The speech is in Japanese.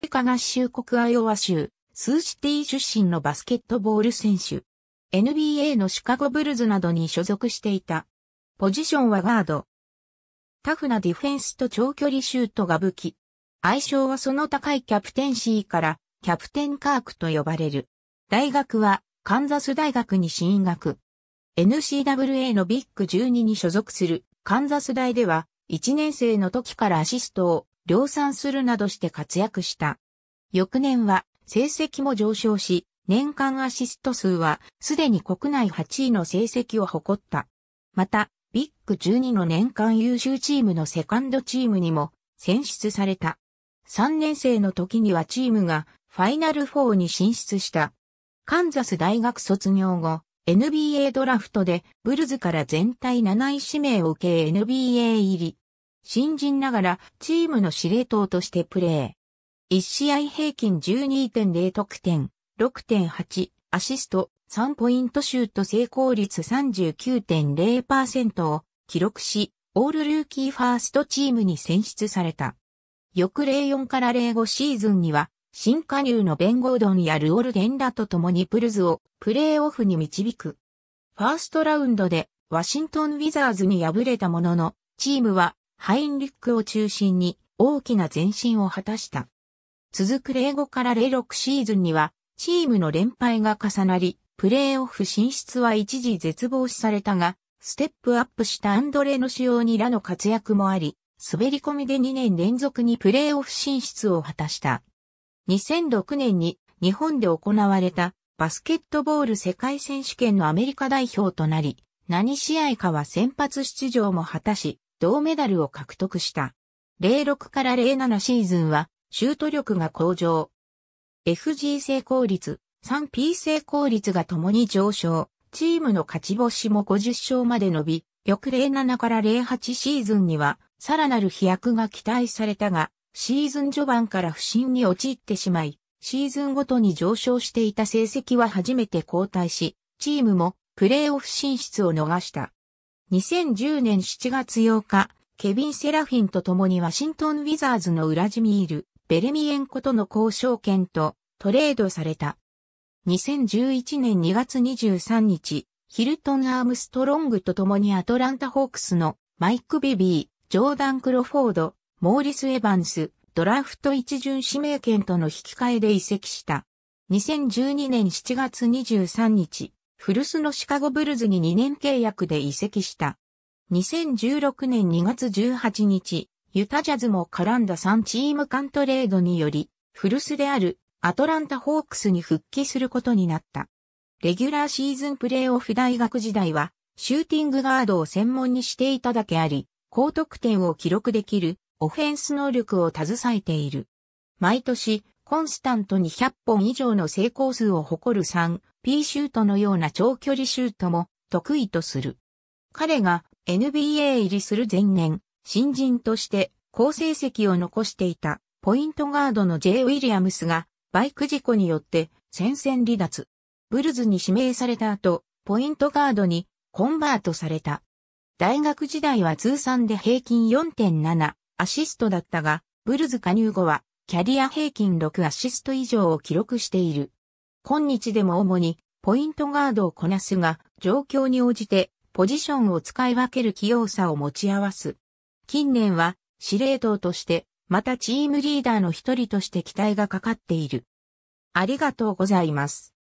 リカ合衆国アイオワ州、スーシティ出身のバスケットボール選手。NBA のシカゴブルズなどに所属していた。ポジションはガード。タフなディフェンスと長距離シュートが武器。愛称はその高いキャプテンシーからキャプテンカークと呼ばれる。大学はカンザス大学に進学。n c w a のビッグ12に所属するカンザス大では1年生の時からアシストを量産するなどして活躍した。翌年は成績も上昇し、年間アシスト数はすでに国内8位の成績を誇った。また、ビッグ12の年間優秀チームのセカンドチームにも選出された。3年生の時にはチームがファイナル4に進出した。カンザス大学卒業後、NBA ドラフトでブルズから全体7位指名を受け NBA 入り。新人ながらチームの司令塔としてプレー。1試合平均12.0得点、6.8アシスト、3ポイントシュート成功率39.0%を記録し、オールルーキーファーストチームに選出された。翌04から05シーズンには、新加入のベン・ゴードンやルオル・ゲンラと共にプルズをプレーオフに導く。ファーストラウンドでワシントン・ウィザーズに敗れたものの、チームはハインリックを中心に大きな前進を果たした。続く05から06シーズンには、チームの連敗が重なり、プレーオフ進出は一時絶望視されたが、ステップアップしたアンドレの使用にらの活躍もあり、滑り込みで2年連続にプレーオフ進出を果たした。2006年に日本で行われたバスケットボール世界選手権のアメリカ代表となり、何試合かは先発出場も果たし、銅メダルを獲得した。06から07シーズンは、シュート力が向上。FG 成功率、3P 成功率がともに上昇。チームの勝ち星も50勝まで伸び、翌07から08シーズンには、さらなる飛躍が期待されたが、シーズン序盤から不振に陥ってしまい、シーズンごとに上昇していた成績は初めて後退し、チームもプレーオフ進出を逃した。2010年7月8日、ケビン・セラフィンと共にワシントン・ウィザーズのウラジミール・ベレミエンコとの交渉権とトレードされた。2011年2月23日、ヒルトン・アームストロングと共にアトランタ・ホークスのマイク・ビビー、ジョーダン・クロフォード、モーリス・エヴァンス、ドラフト一巡指名権との引き換えで移籍した。2012年7月23日、古巣のシカゴブルズに2年契約で移籍した。2016年2月18日、ユタジャズも絡んだ3チーム間トレードにより、古巣であるアトランタホークスに復帰することになった。レギュラーシーズンプレイオフ大学時代は、シューティングガードを専門にしていただけあり、高得点を記録できるオフェンス能力を携えている。毎年、コンスタントに100本以上の成功数を誇る3 P シュートのような長距離シュートも得意とする。彼が NBA 入りする前年、新人として好成績を残していたポイントガードの J. ウィリアムスがバイク事故によって戦線離脱。ブルズに指名された後、ポイントガードにコンバートされた。大学時代は通算で平均4.7アシストだったが、ブルズ加入後はキャリア平均6アシスト以上を記録している。今日でも主にポイントガードをこなすが、状況に応じてポジションを使い分ける器用さを持ち合わす。近年は司令塔として、またチームリーダーの一人として期待がかかっている。ありがとうございます。